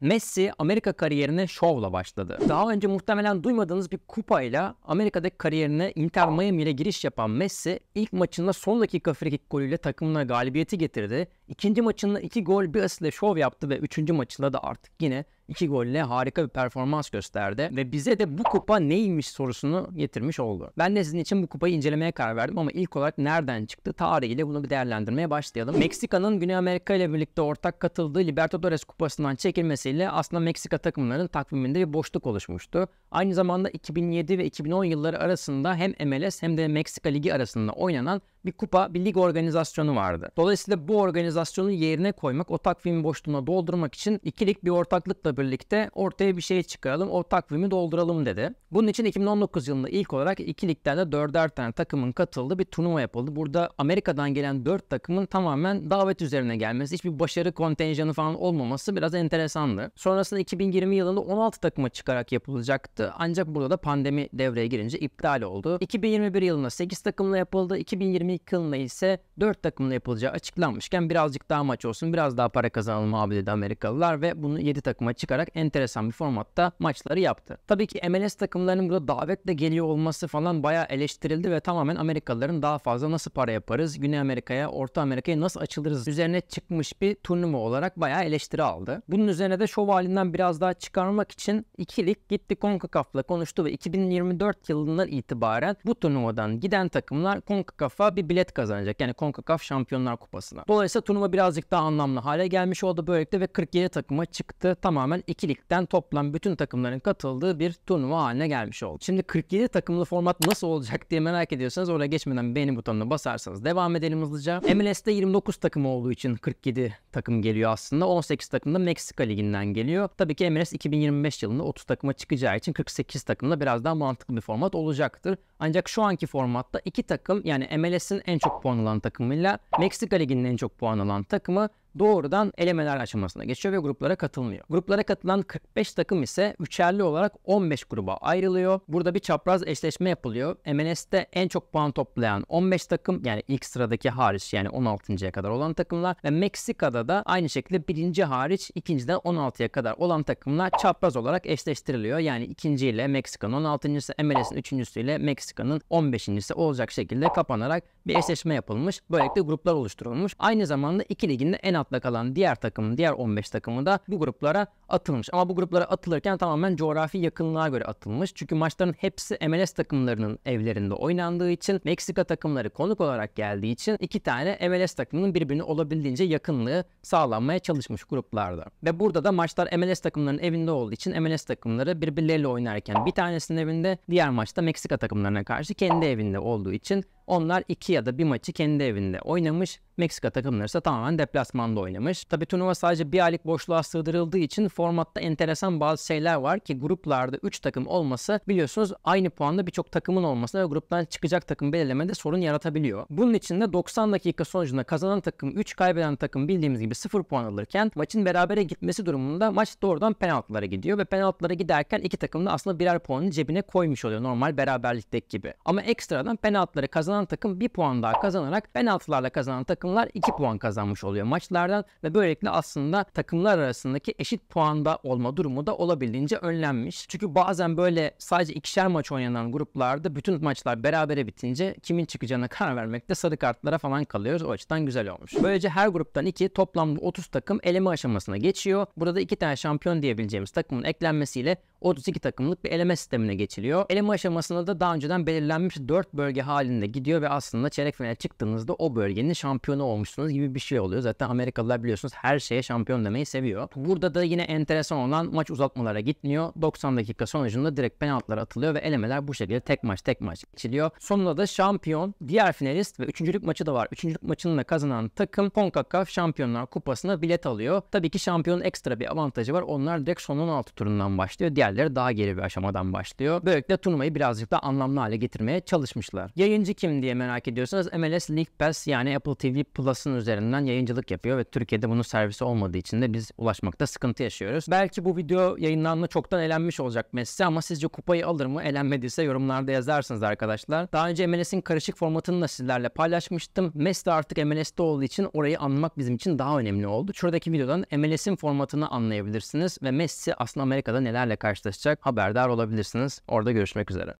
Messi Amerika kariyerine şovla başladı. Daha önce muhtemelen duymadığınız bir kupayla Amerika'daki kariyerine Inter Miami ile giriş yapan Messi ilk maçında son dakika frikik golüyle takımına galibiyeti getirdi. İkinci maçında iki gol bir asistle şov yaptı ve üçüncü maçında da artık yine 2 golle harika bir performans gösterdi ve bize de bu kupa neymiş sorusunu getirmiş oldu. Ben de sizin için bu kupayı incelemeye karar verdim ama ilk olarak nereden çıktı tarihiyle bunu bir değerlendirmeye başlayalım. Meksika'nın Güney Amerika ile birlikte ortak katıldığı Libertadores kupasından çekilmesiyle aslında Meksika takımlarının takviminde bir boşluk oluşmuştu. Aynı zamanda 2007 ve 2010 yılları arasında hem MLS hem de Meksika Ligi arasında oynanan bir kupa, bir lig organizasyonu vardı. Dolayısıyla bu organizasyonu yerine koymak, o takvim boşluğuna doldurmak için ikilik bir ortaklıkla birlikte ortaya bir şey çıkaralım, o takvimi dolduralım dedi. Bunun için 2019 yılında ilk olarak ikilikten de dörder tane takımın katıldığı bir turnuva yapıldı. Burada Amerika'dan gelen dört takımın tamamen davet üzerine gelmesi, hiçbir başarı kontenjanı falan olmaması biraz enteresandı. Sonrasında 2020 yılında 16 takıma çıkarak yapılacaktı. Ancak burada da pandemi devreye girince iptal oldu. 2021 yılında 8 takımla yapıldı. 2022 Lincoln'la ise 4 takımla yapılacağı açıklanmışken birazcık daha maç olsun biraz daha para kazanalım abi dedi Amerikalılar ve bunu 7 takıma çıkarak enteresan bir formatta maçları yaptı. Tabii ki MLS takımlarının burada davetle geliyor olması falan bayağı eleştirildi ve tamamen Amerikalıların daha fazla nasıl para yaparız, Güney Amerika'ya, Orta Amerika'ya nasıl açılırız üzerine çıkmış bir turnuva olarak bayağı eleştiri aldı. Bunun üzerine de şov halinden biraz daha çıkarmak için ikilik gitti CONCACAF'la konuştu ve 2024 yılından itibaren bu turnuvadan giden takımlar CONCACAF'a bir bilet kazanacak. Yani CONCACAF Şampiyonlar Kupası'na. Dolayısıyla turnuva birazcık daha anlamlı hale gelmiş oldu böylelikle ve 47 takıma çıktı. Tamamen ikilikten toplam bütün takımların katıldığı bir turnuva haline gelmiş oldu. Şimdi 47 takımlı format nasıl olacak diye merak ediyorsanız oraya geçmeden beğeni butonuna basarsanız devam edelim hızlıca. MLS'de 29 takım olduğu için 47 takım geliyor aslında. 18 takım da Meksika Ligi'nden geliyor. Tabii ki MLS 2025 yılında 30 takıma çıkacağı için 48 takımla biraz daha mantıklı bir format olacaktır. Ancak şu anki formatta iki takım yani MLS Efes'in en çok puan alan takımıyla Meksika Ligi'nin en çok puan alan takımı doğrudan elemeler aşamasına geçiyor ve gruplara katılmıyor. Gruplara katılan 45 takım ise üçerli olarak 15 gruba ayrılıyor. Burada bir çapraz eşleşme yapılıyor. MNS'te en çok puan toplayan 15 takım yani ilk sıradaki hariç yani 16.ya kadar olan takımlar ve Meksika'da da aynı şekilde birinci hariç ikinciden 16'ya kadar olan takımlar çapraz olarak eşleştiriliyor. Yani ikinci ile Meksika'nın 16.sı, MLS'in 3.sü ile Meksika'nın 15.si olacak şekilde kapanarak bir eşleşme yapılmış. Böylelikle gruplar oluşturulmuş. Aynı zamanda iki ligin de en alt altında kalan diğer takımın, diğer 15 takımı da bu gruplara atılmış. Ama bu gruplara atılırken tamamen coğrafi yakınlığa göre atılmış. Çünkü maçların hepsi MLS takımlarının evlerinde oynandığı için Meksika takımları konuk olarak geldiği için iki tane MLS takımının birbirine olabildiğince yakınlığı sağlanmaya çalışmış gruplarda. Ve burada da maçlar MLS takımlarının evinde olduğu için MLS takımları birbirleriyle oynarken bir tanesinin evinde, diğer maçta Meksika takımlarına karşı kendi evinde olduğu için onlar iki ya da bir maçı kendi evinde oynamış. Meksika takımları ise tamamen deplasmanda oynamış. Tabi turnuva sadece bir aylık boşluğa sığdırıldığı için formatta enteresan bazı şeyler var ki gruplarda 3 takım olması biliyorsunuz aynı puanda birçok takımın olması ve gruptan çıkacak takım belirlemede sorun yaratabiliyor. Bunun için de 90 dakika sonucunda kazanan takım 3 kaybeden takım bildiğimiz gibi 0 puan alırken maçın berabere gitmesi durumunda maç doğrudan penaltılara gidiyor ve penaltılara giderken iki takım da aslında birer puanı cebine koymuş oluyor normal beraberlikteki gibi. Ama ekstradan penaltıları kazanan kazanan takım 1 puan daha kazanarak penaltılarla kazanan takımlar 2 puan kazanmış oluyor maçlardan ve böylelikle aslında takımlar arasındaki eşit puanda olma durumu da olabildiğince önlenmiş. Çünkü bazen böyle sadece ikişer maç oynanan gruplarda bütün maçlar berabere bitince kimin çıkacağına karar vermekte sarı kartlara falan kalıyoruz. O açıdan güzel olmuş. Böylece her gruptan iki toplamda 30 takım eleme aşamasına geçiyor. Burada iki tane şampiyon diyebileceğimiz takımın eklenmesiyle 32 takımlık bir eleme sistemine geçiliyor. Eleme aşamasında da daha önceden belirlenmiş 4 bölge halinde gidiyor gidiyor ve aslında çeyrek finale çıktığınızda o bölgenin şampiyonu olmuşsunuz gibi bir şey oluyor. Zaten Amerikalılar biliyorsunuz her şeye şampiyon demeyi seviyor. Burada da yine enteresan olan maç uzatmalara gitmiyor. 90 dakika sonucunda direkt penaltılar atılıyor ve elemeler bu şekilde tek maç tek maç geçiliyor. Sonunda da şampiyon, diğer finalist ve üçüncülük maçı da var. Üçüncülük maçını da kazanan takım CONCACAF Şampiyonlar Kupası'na bilet alıyor. Tabii ki şampiyonun ekstra bir avantajı var. Onlar direkt son 16 turundan başlıyor. Diğerleri daha geri bir aşamadan başlıyor. Böylelikle turnuvayı birazcık da anlamlı hale getirmeye çalışmışlar. Yayıncı kim diye merak ediyorsanız MLS League Pass yani Apple TV Plus'ın üzerinden yayıncılık yapıyor ve Türkiye'de bunun servisi olmadığı için de biz ulaşmakta sıkıntı yaşıyoruz. Belki bu video yayınlandığında çoktan elenmiş olacak Messi ama sizce kupayı alır mı? Elenmediyse yorumlarda yazarsınız arkadaşlar. Daha önce MLS'in karışık formatını da sizlerle paylaşmıştım. Messi artık MLS'de olduğu için orayı anlamak bizim için daha önemli oldu. Şuradaki videodan MLS'in formatını anlayabilirsiniz ve Messi aslında Amerika'da nelerle karşılaşacak haberdar olabilirsiniz. Orada görüşmek üzere.